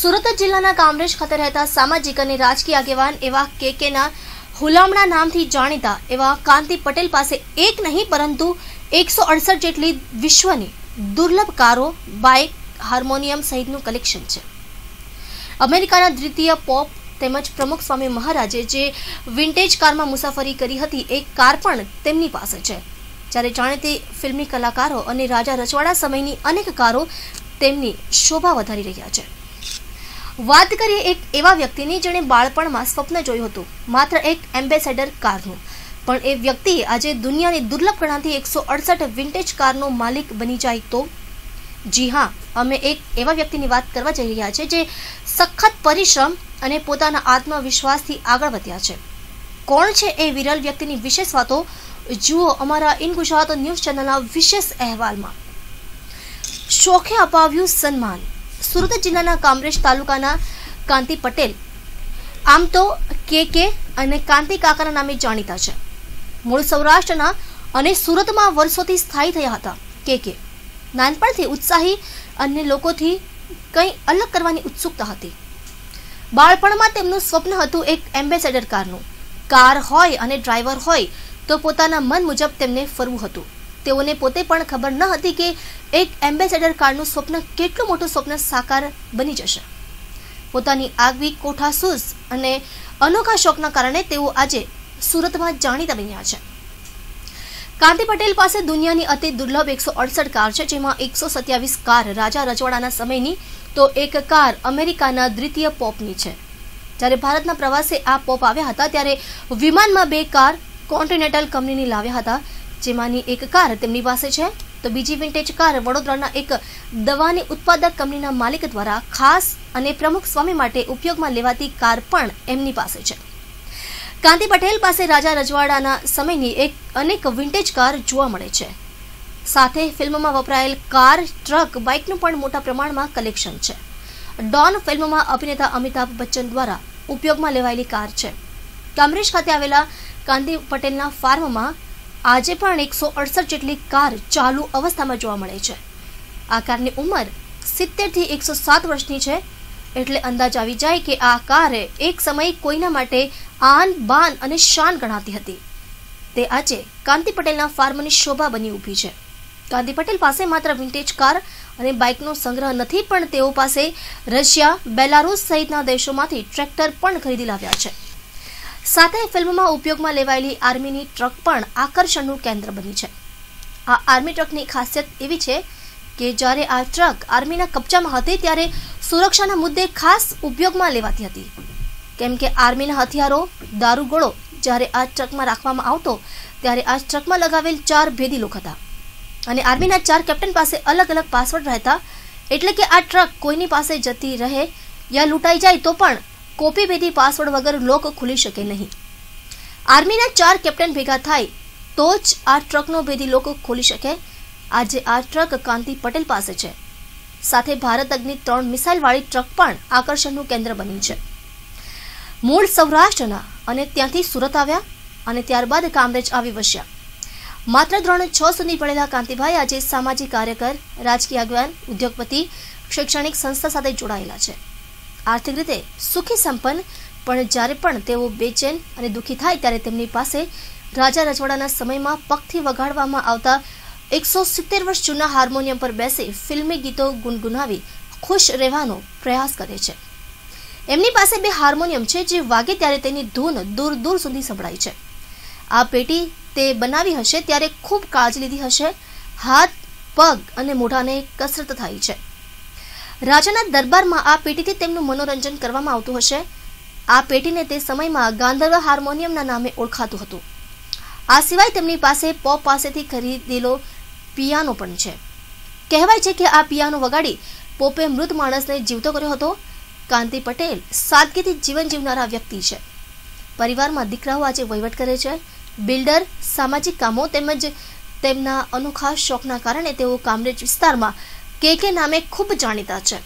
સુરત જિલ્લાના કામરેજ ખાતે રહેતા સામાજિક અને રાજકીય આગેવાન એવા કે કેકેના હુલામણા નામથી જાણીતા એવા કાંતિ પટેલ પાસે એક નહીં પરંતુ એકસો અડસઠ જેટલી વિશ્વની દુર્લભ કારો બાઇક હાર્મોનિયમ સહિતનું કલેક્શન છે અમેરિકાના દ્વિતીય પોપ તેમજ પ્રમુખ સ્વામી મહારાજે જે વિન્ટેજ કારમાં મુસાફરી કરી હતી એ કાર પણ તેમની પાસે છે જ્યારે જાણીતી ફિલ્મી કલાકારો અને રાજા રજવાડા સમયની અનેક કારો તેમની શોભા વધારી રહ્યા છે વાત કરીએ એક એવા વ્યક્તિની જેણે બાળપણમાં સ્વપ્ન જોયું હતું માત્ર એક એમ્બેસેડર કારનું પણ એ વ્યક્તિ આજે દુનિયાની દુર્લભ ગણાતી એકસો અડસઠ વિન્ટેજ કારનો માલિક બની જાય તો જી હા અમે એક એવા વ્યક્તિની વાત કરવા જઈ રહ્યા છે જે સખત પરિશ્રમ અને પોતાના આત્મવિશ્વાસથી આગળ વધ્યા છે કોણ છે એ વિરલ વ્યક્તિની વિશેષ વાતો જુઓ અમારા ઇન ગુજરાત ન્યૂઝ ચેનલના વિશેષ અહેવાલમાં શોખે અપાવ્યું સન્માન સુરત જિલ્લાના કામરેજ તાલુકાના કાંતિ પટેલ આમ તો કે કે અને કાંતિ કાકાના નામે જાણીતા છે મૂળ સૌરાષ્ટ્રના અને સુરતમાં વર્ષોથી સ્થાયી થયા હતા કે કે નાનપણથી ઉત્સાહી અને લોકોથી કંઈ અલગ કરવાની ઉત્સુકતા હતી બાળપણમાં તેમનું સ્વપ્ન હતું એક એમ્બેસેડર કારનું કાર હોય અને ડ્રાઈવર હોય તો પોતાના મન મુજબ તેમને ફરવું હતું તેઓને પોતે પણ ખબર ન હતી કે એક એમ્બેસેડર કારનું સ્વપ્ન કેટલું મોટું સ્વપ્ન સાકાર બની જશે પોતાની આગવી કોઠાસૂઝ અને અનોખા શોખના કારણે તેઓ આજે સુરતમાં જાણીતા બન્યા છે કાંતિ પટેલ પાસે દુનિયાની અતિ દુર્લભ એકસો અડસઠ કાર છે જેમાં એકસો સત્યાવીસ કાર રાજા રજવાડાના સમયની તો એક કાર અમેરિકાના દ્વિતીય પોપની છે જ્યારે ભારતના પ્રવાસે આ પોપ આવ્યા હતા ત્યારે વિમાનમાં બે કાર કોન્ટિનેન્ટલ કંપનીની લાવ્યા હતા જેમાંની એક કાર તેમની પાસે છે તો બીજી વિન્ટેજ કાર વડોદરાના એક દવાની ઉત્પાદક કંપનીના માલિક દ્વારા ખાસ અને પ્રમુખ સ્વામી માટે ઉપયોગમાં લેવાતી કાર પણ એમની પાસે છે કાંતિ પટેલ પાસે રાજા રજવાડાના સમયની એક અનેક વિન્ટેજ કાર જોવા મળે છે સાથે ફિલ્મમાં વપરાયેલ કાર ટ્રક બાઇકનું પણ મોટા પ્રમાણમાં કલેક્શન છે ડોન ફિલ્મમાં અભિનેતા અમિતાભ બચ્ચન દ્વારા ઉપયોગમાં લેવાયેલી કાર છે કામરેજ ખાતે આવેલા કાંતિ પટેલના ફાર્મમાં આજે પણ એકસો અડસઠ જેટલી કાર ચાલુ અવસ્થામાં જોવા મળે છે આ કારની ઉંમર સિત્તેરથી એકસો સાત વર્ષની છે એટલે અંદાજ આવી જાય કે આ કારે એક સમયે કોઈના માટે આન બાન અને શાન ગણાતી હતી તે આજે કાંતિ પટેલના ફાર્મની શોભા બની ઊભી છે કાંતિ પટેલ પાસે માત્ર વિન્ટેજ કાર અને બાઇકનો સંગ્રહ નથી પણ તેઓ પાસે રશિયા બેલારુસ સહિતના દેશોમાંથી ટ્રેક્ટર પણ ખરીદી લાવ્યા છે સાથે ફિલ્મમાં ઉપયોગમાં લેવાયેલી આર્મીની ટ્રક પણ આકર્ષણનું કેન્દ્ર બની છે આ આર્મી ટ્રકની ખાસિયત એવી છે કે જ્યારે આ ટ્રક આર્મીના કબજામાં હતી ત્યારે સુરક્ષાના મુદ્દે ખાસ ઉપયોગમાં લેવાતી હતી કેમ કે આર્મીના હથિયારો દારૂગોળો જ્યારે આ ટ્રકમાં રાખવામાં આવતો ત્યારે આ ટ્રકમાં લગાવેલ ચાર ભેદી લોક હતા અને આર્મીના ચાર કેપ્ટન પાસે અલગ અલગ પાસવર્ડ રહેતા એટલે કે આ ટ્રક કોઈની પાસે જતી રહે યા લૂંટાઈ જાય તો પણ કોપીભેદી પાસવર્ડ વગર લોક ખુલી શકે નહીં આર્મીના ચાર કેપ્ટન ભેગા થાય તો જ આ ટ્રકનો ભેદી લોકો ખોલી શકે આજે આ ટ્રક કાંતિ પટેલ પાસે છે સાથે ભારત અગ્નિ ત્રણ મિસાઇલવાળી ટ્રક પણ આકર્ષણનું કેન્દ્ર બની છે મૂળ સૌરાષ્ટ્રના અને ત્યાંથી સુરત આવ્યા અને ત્યારબાદ કામરેજ આવી વસ્યા માત્ર ધોરણ છ સુધી ભણેલા કાંતિભાઈ આજે સામાજિક કાર્યકર રાજકીય આગેવાન ઉદ્યોગપતિ શૈક્ષણિક સંસ્થા સાથે જોડાયેલા છે આર્થિક રીતે સુખી સંપન્ન પણ જ્યારે પણ તેઓ બેચેન અને દુઃખી થાય ત્યારે તેમની પાસે રાજા રજવાડાના સમયમાં પગથી વગાડવામાં આવતા એકસો સિત્તેર વર્ષ જૂના હાર્મોનિયમ પર બેસી ફિલ્મી ગીતો ગુનગુનાવી ખુશ રહેવાનો પ્રયાસ કરે છે એમની પાસે બે હાર્મોનિયમ છે જે વાગે ત્યારે તેની ધૂન દૂર દૂર સુધી સંભળાય છે આ પેટી તે બનાવી હશે ત્યારે ખૂબ કાળજી લીધી હશે હાથ પગ અને મોઢાને કસરત થાય છે રાજાના દરબારમાં આ પેટીથી તેમનું મનોરંજન કરવામાં આવતું હશે આ પેટીને તે સમયમાં ગાંધર્વ હાર્મોનિયમના નામે ઓળખાતું હતું આ સિવાય તેમની પાસે પોપ પાસેથી ખરીદેલો પિયાનો પણ છે કહેવાય છે કે આ પિયાનો વગાડી પોપે મૃત માણસને જીવતો કર્યો હતો કાંતિ પટેલ સાદગીથી જીવન જીવનારા વ્યક્તિ છે પરિવારમાં દીકરાઓ આજે વહીવટ કરે છે બિલ્ડર સામાજિક કામો તેમજ તેમના અનોખા શોખના કારણે તેઓ કામરેજ વિસ્તારમાં કે કે નામે ખૂબ જાણીતા છે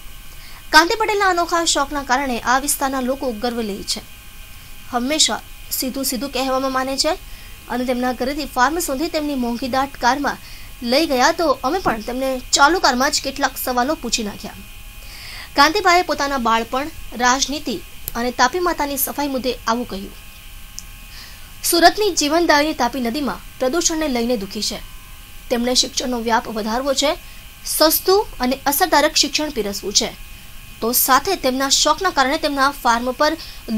કાંતિ પટેલના અનોખા શોખના કારણે આ વિસ્તારના લોકો ગર્વ લે છે હંમેશા સીધું સીધું કહેવામાં માને છે અને તેમના ઘરેથી ફાર્મ સુધી તેમની મોંઘી દાટ કારમાં લઈ ગયા તો અમે પણ તેમને ચાલુ કારમાં જ કેટલાક સવાલો પૂછી નાખ્યા કાંતિભાઈએ પોતાના બાળપણ રાજનીતિ અને તાપી માતાની સફાઈ મુદ્દે આવું કહ્યું સુરતની જીવનદાયી તાપી નદીમાં પ્રદૂષણને લઈને દુઃખી છે તેમણે શિક્ષણનો વ્યાપ વધારવો છે સસ્તું અને અસરકારક શિક્ષણ પીરસવું છે તો સાથે તેમના શોખના કારણે તેમના ફાર્મ પર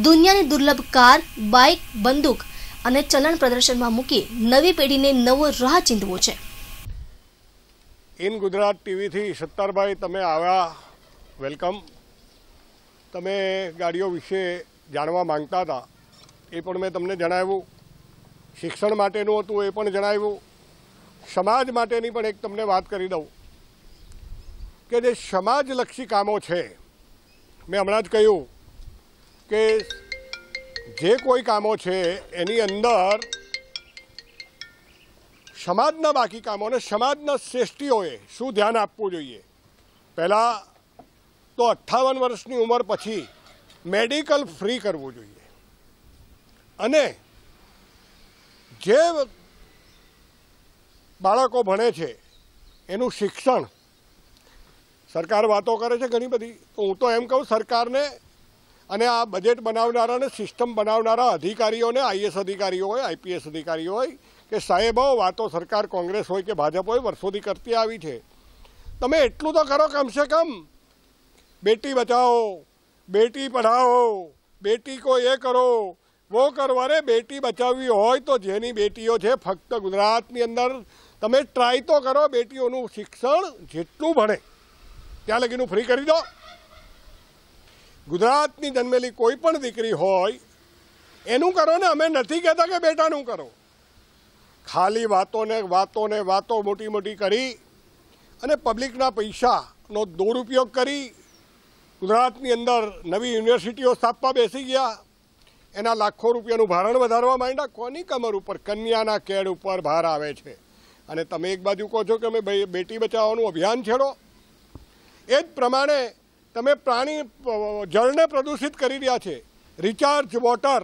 દુનિયાની દુર્લભ કાર બાઇક બંદૂક અને ચલણ પ્રદર્શનમાં મૂકી નવી પેઢીને નવો રાહ ચીંધવો છે ઇન ગુજરાત ટીવીથી સત્તારભાઈ તમે આવ્યા વેલકમ તમે ગાડીઓ વિશે જાણવા માંગતા હતા એ પણ મેં તમને જણાવ્યું શિક્ષણ માટેનું હતું એ પણ જણાવ્યું સમાજ માટેની પણ એક તમને વાત કરી દઉં કે જે સમાજલક્ષી કામો છે મેં હમણાં જ કહ્યું કે જે કોઈ કામો છે એની અંદર સમાજના બાકી કામોને સમાજના શ્રેષ્ઠીઓએ શું ધ્યાન આપવું જોઈએ પહેલાં તો અઠ્ઠાવન વર્ષની ઉંમર પછી મેડિકલ ફ્રી કરવું જોઈએ અને જે બાળકો ભણે છે એનું શિક્ષણ સરકાર વાતો કરે છે ઘણી બધી તો હું તો એમ કહું સરકારને અને આ બજેટ બનાવનારાને સિસ્ટમ બનાવનારા અધિકારીઓને આઈએસ અધિકારીઓ હોય આઈપીએસ અધિકારીઓ હોય કે સાહેબો વાતો સરકાર કોંગ્રેસ હોય કે ભાજપ હોય વર્ષોથી કરતી આવી છે તમે એટલું તો કરો કમસે કમ બેટી બચાવો બેટી પઢાઓ બેટી કો એ કરો વો કરવાને બેટી બચાવવી હોય તો જેની બેટીઓ છે ફક્ત ગુજરાતની અંદર તમે ટ્રાય તો કરો બેટીઓનું શિક્ષણ જેટલું ભણે ત્યાં લગીનું ફ્રી કરી દો ગુજરાતની જન્મેલી કોઈ પણ દીકરી હોય એનું કરો ને અમે નથી કહેતા કે બેટાનું કરો ખાલી વાતોને વાતોને વાતો મોટી મોટી કરી અને પબ્લિકના પૈસાનો દુરુપયોગ કરી ગુજરાતની અંદર નવી યુનિવર્સિટીઓ સ્થાપવા બેસી ગયા એના લાખો રૂપિયાનું ભારણ વધારવા માંડ્યા કોની કમર ઉપર કન્યાના કેડ ઉપર ભાર આવે છે અને તમે એક બાજુ કહો છો કે અમે બેટી બચાવવાનું અભિયાન છેડો એ જ પ્રમાણે તમે પ્રાણી જળને પ્રદૂષિત કરી રહ્યા છે રિચાર્જ વોટર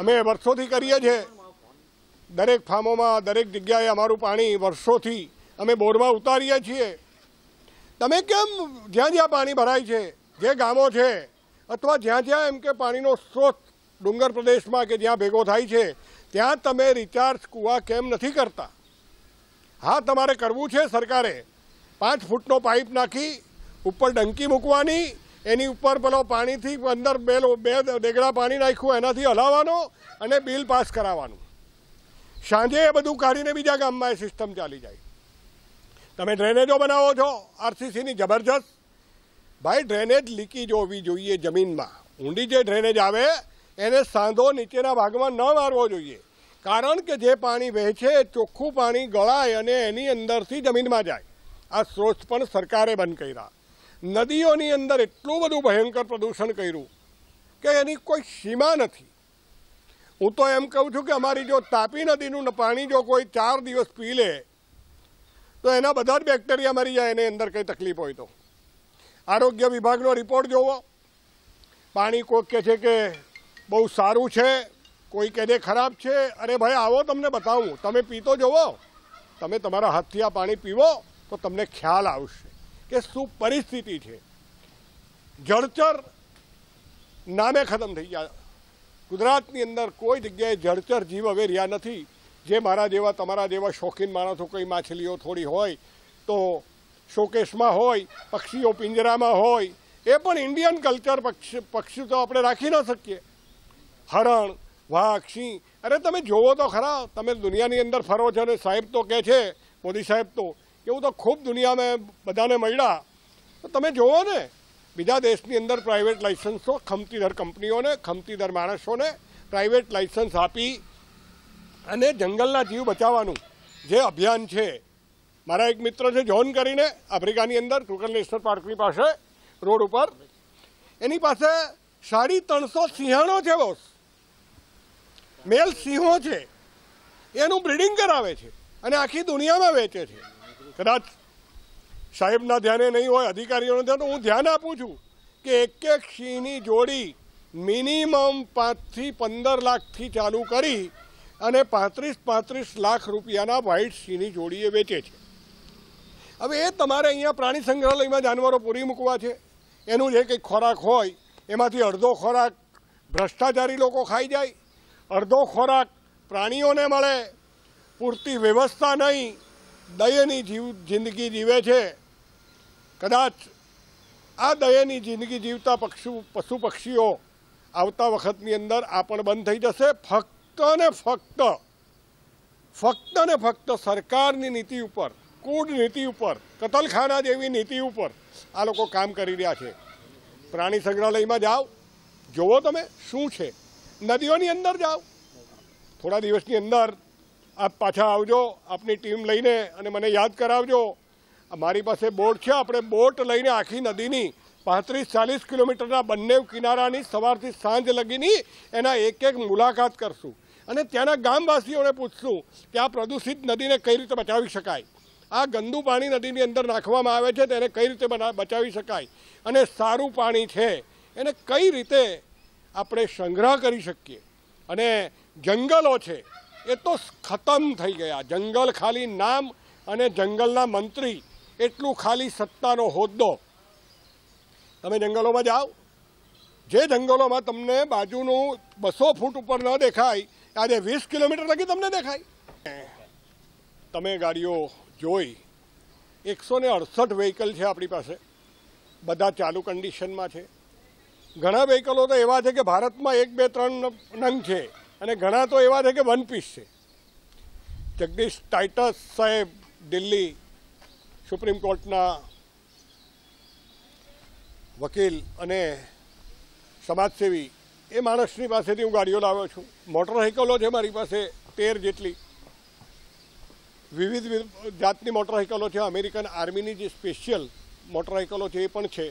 અમે વર્ષોથી કરીએ છીએ દરેક ફામોમાં દરેક જગ્યાએ અમારું પાણી વર્ષોથી અમે બોરમાં ઉતારીએ છીએ તમે કેમ જ્યાં જ્યાં પાણી ભરાય છે જે ગામો છે અથવા જ્યાં જ્યાં એમ કે પાણીનો સ્ત્રોત ડુંગર પ્રદેશમાં કે જ્યાં ભેગો થાય છે ત્યાં તમે રિચાર્જ કૂવા કેમ નથી કરતા હા તમારે કરવું છે સરકારે પાંચ ફૂટનો પાઇપ નાખી ઉપર ડંકી મૂકવાની એની ઉપર પેલો પાણીથી અંદર બે બે દેગડા પાણી નાખ્યું એનાથી હલાવવાનો અને બિલ પાસ કરાવવાનું સાંજે એ બધું કાઢીને બીજા ગામમાં એ સિસ્ટમ ચાલી જાય તમે ડ્રેનેજો બનાવો છો આરસીસીની જબરજસ્ત ભાઈ ડ્રેનેજ લીકેજ હોવી જોઈએ જમીનમાં ઊંડી જે ડ્રેનેજ આવે એને સાંધો નીચેના ભાગમાં ન મારવો જોઈએ કારણ કે જે પાણી વહે છે ચોખ્ખું પાણી ગળાય અને એની અંદરથી જમીનમાં જાય આ સ્ત્રોત પણ સરકારે બંધ કર્યા નદીઓની અંદર એટલું બધું ભયંકર પ્રદૂષણ કર્યું કે એની કોઈ સીમા નથી હું તો એમ કહું છું કે અમારી જો તાપી નદીનું પાણી જો કોઈ ચાર દિવસ પી લે તો એના બધા જ બેક્ટેરિયા મરી જાય એની અંદર કંઈ તકલીફ હોય તો આરોગ્ય વિભાગનો રિપોર્ટ જોવો પાણી કોઈક કહે છે કે બહુ સારું છે કોઈ કહે છે ખરાબ છે અરે ભાઈ આવો તમને બતાવું તમે પીતો જોવો તમે તમારા હાથથી આ પાણી પીવો તો તમને ખ્યાલ આવશે કે શું પરિસ્થિતિ છે જળચર નામે ખતમ થઈ ગયા ગુજરાતની અંદર કોઈ જગ્યાએ જળચર જીવ હવે રહ્યા નથી જે મારા જેવા તમારા જેવા શોખીન માણસો કંઈ માછલીઓ થોડી હોય તો શોકેશમાં હોય પક્ષીઓ પિંજરામાં હોય એ પણ ઇન્ડિયન કલ્ચર પક્ષી પક્ષી તો આપણે રાખી ન શકીએ હરણ વાઘ સિંહ અરે તમે જોવો તો ખરા તમે દુનિયાની અંદર ફરો છો અને સાહેબ તો કહે છે મોદી સાહેબ તો એવું તો ખૂબ દુનિયામાં બધાને મળ્યા તો તમે જોવો ને બીજા દેશની અંદર પ્રાઇવેટ લાઇસન્સો ખમતીદર કંપનીઓને ખમતીદર માણસોને પ્રાઇવેટ લાઇસન્સ આપી અને જંગલના જીવ બચાવવાનું જે અભિયાન છે મારા એક મિત્ર છે જોન કરીને આફ્રિકાની અંદર ક્રુકલ નેશનલ પાર્કની પાસે રોડ ઉપર એની પાસે સાડી ત્રણસો સિંહાણો છે બોસ મેલ સિંહો છે એનું બ્રિડિંગ કરાવે છે અને આખી દુનિયામાં વેચે છે કદાચ સાહેબના ધ્યાને નહીં હોય અધિકારીઓના ધ્યાન હું ધ્યાન આપું છું કે એક એક સિંહની જોડી મિનિમમ પાંચથી પંદર લાખથી ચાલુ કરી અને પાંત્રીસ પાંત્રીસ લાખ રૂપિયાના વ્હાઇટ સિંહની જોડીએ વેચે છે હવે એ તમારે અહીંયા પ્રાણી સંગ્રહાલયમાં જાનવરો પૂરી મૂકવા છે એનું જે કંઈક ખોરાક હોય એમાંથી અડધો ખોરાક ભ્રષ્ટાચારી લોકો ખાઈ જાય અડધો ખોરાક પ્રાણીઓને મળે પૂરતી વ્યવસ્થા નહીં દયાની જીવ જિંદગી જીવે છે કદાચ આ દયાની જિંદગી જીવતા પક્ષુ પશુ પક્ષીઓ આવતા વખતની અંદર આ પણ બંધ થઈ જશે ફક્ત ને ફક્ત ફક્ત ને ફક્ત સરકારની નીતિ ઉપર કૂડ નીતિ ઉપર કતલખાના જેવી નીતિ ઉપર આ લોકો કામ કરી રહ્યા છે પ્રાણી સંગ્રહાલયમાં જાઓ જુઓ તમે શું છે નદીઓની અંદર જાઓ થોડા દિવસની અંદર આપ પાછા આવજો આપની ટીમ લઈને અને મને યાદ કરાવજો મારી પાસે બોટ છે આપણે બોટ લઈને આખી નદીની પાંત્રીસ ચાલીસ કિલોમીટરના બંને કિનારાની સવારથી સાંજ લગીની એના એક એક મુલાકાત કરશું અને ત્યાંના ગામવાસીઓને પૂછશું કે આ પ્રદૂષિત નદીને કઈ રીતે બચાવી શકાય આ ગંદુ પાણી નદીની અંદર નાખવામાં આવે છે તેને કઈ રીતે બચાવી શકાય અને સારું પાણી છે એને કઈ રીતે આપણે સંગ્રહ કરી શકીએ અને જંગલો છે એ તો ખતમ થઈ ગયા જંગલ ખાલી નામ અને જંગલના મંત્રી એટલું ખાલી સત્તાનો હોદ્દો તમે જંગલોમાં જાઓ જે જંગલોમાં તમને બાજુનું બસો ફૂટ ઉપર ન દેખાય આજે વીસ કિલોમીટર લગી તમને દેખાય તમે ગાડીઓ જોઈ એકસો ને અડસઠ વ્હીકલ છે આપણી પાસે બધા ચાલુ કન્ડિશનમાં છે ઘણા વ્હીકલો તો એવા છે કે ભારતમાં એક બે ત્રણ નંગ છે અને ઘણા તો એવા છે કે વન પીસ છે જગદીશ ટાઇટસ સાહેબ દિલ્હી સુપ્રીમ કોર્ટના વકીલ અને સમાજસેવી એ માણસની પાસેથી હું ગાડીઓ લાવ્યો છું મોટરસાઇકલો છે મારી પાસે તેર જેટલી વિવિધ જાતની મોટરસાઇકલો છે અમેરિકન આર્મીની જે સ્પેશિયલ મોટરસાઇકલો છે એ પણ છે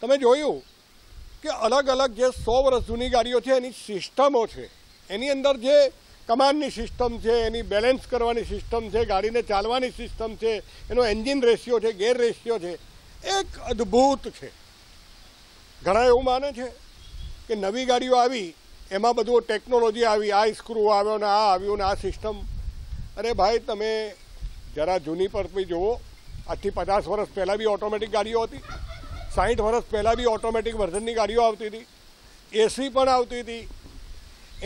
તમે જોયું કે અલગ અલગ જે સો વર્ષ જૂની ગાડીઓ છે એની સિસ્ટમો છે એની અંદર જે કમાન્ડની સિસ્ટમ છે એની બેલેન્સ કરવાની સિસ્ટમ છે ગાડીને ચાલવાની સિસ્ટમ છે એનો એન્જિન રેશિયો છે ગેર રેશિયો છે એક અદ્ભુત છે ઘણા એવું માને છે કે નવી ગાડીઓ આવી એમાં બધું ટેકનોલોજી આવી આ સ્ક્રૂ આવ્યો ને આ આવ્યું ને આ સિસ્ટમ અરે ભાઈ તમે જરા જૂની પર બી જુઓ આજથી પચાસ વર્ષ પહેલાં બી ઓટોમેટિક ગાડીઓ હતી સાહીઠ વર્ષ પહેલાં બી ઓટોમેટિક વર્ઝનની ગાડીઓ આવતી હતી એસી પણ આવતી હતી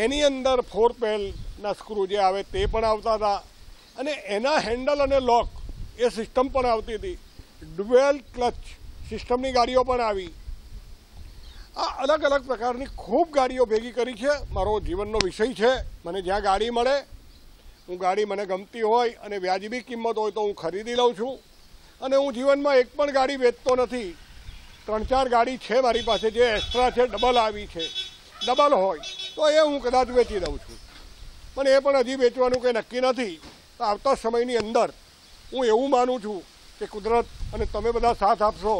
એની અંદર ફોર પેલના સ્ક્રૂ જે આવે તે પણ આવતા હતા અને એના હેન્ડલ અને લોક એ સિસ્ટમ પણ આવતી હતી ડ્યુએલ ક્લચ સિસ્ટમની ગાડીઓ પણ આવી આ અલગ અલગ પ્રકારની ખૂબ ગાડીઓ ભેગી કરી છે મારો જીવનનો વિષય છે મને જ્યાં ગાડી મળે હું ગાડી મને ગમતી હોય અને વ્યાજબી કિંમત હોય તો હું ખરીદી લઉં છું અને હું જીવનમાં એક પણ ગાડી વેચતો નથી ત્રણ ચાર ગાડી છે મારી પાસે જે એક્સ્ટ્રા છે ડબલ આવી છે ડબલ હોય તો એ હું કદાચ વેચી દઉં છું પણ એ પણ હજી વેચવાનું કંઈ નક્કી નથી તો આવતા સમયની અંદર હું એવું માનું છું કે કુદરત અને તમે બધા સાથ આપશો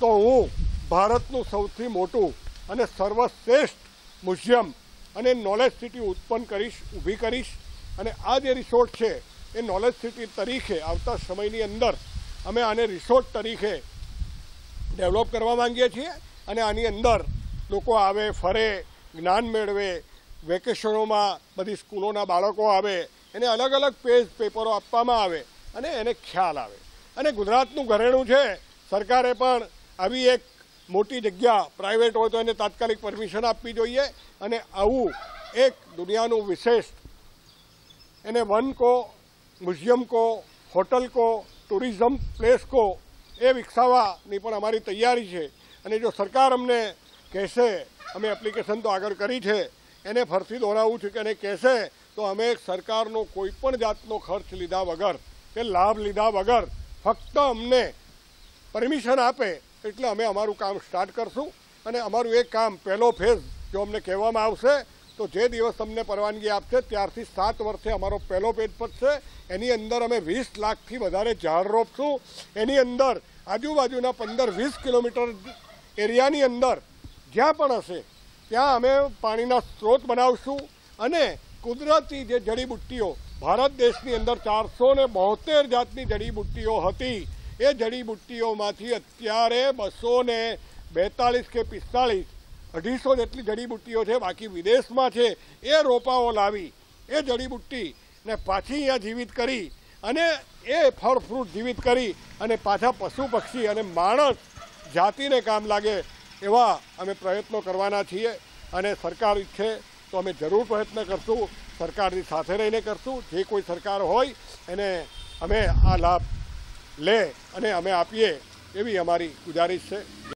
તો હું ભારતનું સૌથી મોટું અને સર્વશ્રેષ્ઠ મ્યુઝિયમ અને નોલેજ સિટી ઉત્પન્ન કરીશ ઊભી કરીશ અને આ જે રિસોર્ટ છે એ નોલેજ સિટી તરીકે આવતા સમયની અંદર અમે આને રિસોર્ટ તરીકે ડેવલપ કરવા માંગીએ છીએ અને આની અંદર લોકો આવે ફરે જ્ઞાન મેળવે વેકેશનોમાં બધી સ્કૂલોના બાળકો આવે એને અલગ અલગ પેજ પેપરો આપવામાં આવે અને એને ખ્યાલ આવે અને ગુજરાતનું ઘરેણું છે સરકારે પણ આવી એક મોટી જગ્યા પ્રાઇવેટ હોય તો એને તાત્કાલિક પરમિશન આપવી જોઈએ અને આવું એક દુનિયાનું વિશેષ એને વન કો મ્યુઝિયમ કો હોટલ કો ટુરિઝમ પ્લેસ કો એ વિકસાવવાની પણ અમારી તૈયારી છે અને જો સરકાર અમને કહેશે અમે એપ્લિકેશન તો આગળ કરી છે એને ફરતી દોહરાવું છું કે એને કહેશે તો અમે સરકારનો કોઈ પણ જાતનો ખર્ચ લીધા વગર કે લાભ લીધા વગર ફક્ત અમને પરમિશન આપે એટલે અમે અમારું કામ સ્ટાર્ટ કરશું અને અમારું એ કામ પહેલો ફેઝ જો અમને કહેવામાં આવશે તો જે દિવસ અમને પરવાનગી આપશે ત્યારથી સાત વર્ષે અમારો પહેલો પેજ પડશે એની અંદર અમે વીસ લાખથી વધારે ઝાડ રોપશું એની અંદર આજુબાજુના પંદર વીસ કિલોમીટર એરિયાની અંદર જ્યાં પણ હશે ત્યાં અમે પાણીના સ્ત્રોત બનાવશું અને કુદરતી જે જડીબુટ્ટીઓ ભારત દેશની અંદર ચારસો ને બોતેર જાતની જડીબુટ્ટીઓ હતી એ જડીબુટ્ટીઓમાંથી અત્યારે બસો ને બેતાલીસ કે પિસ્તાળીસ અઢીસો જેટલી જડીબુટ્ટીઓ છે બાકી વિદેશમાં છે એ રોપાઓ લાવી એ જડીબુટ્ટીને પાછી અહીંયા જીવિત કરી અને એ ફળ ફ્રૂટ જીવિત કરી અને પાછા પશુ પક્ષી અને માણસ જાતિને કામ લાગે એવા અમે પ્રયત્નો કરવાના છીએ અને સરકાર ઈચ્છે તો અમે જરૂર પ્રયત્ન કરશું સરકારની સાથે રહીને કરશું જે કોઈ સરકાર હોય એને અમે આ લાભ લે અને અમે આપીએ એવી અમારી ગુજારિશ છે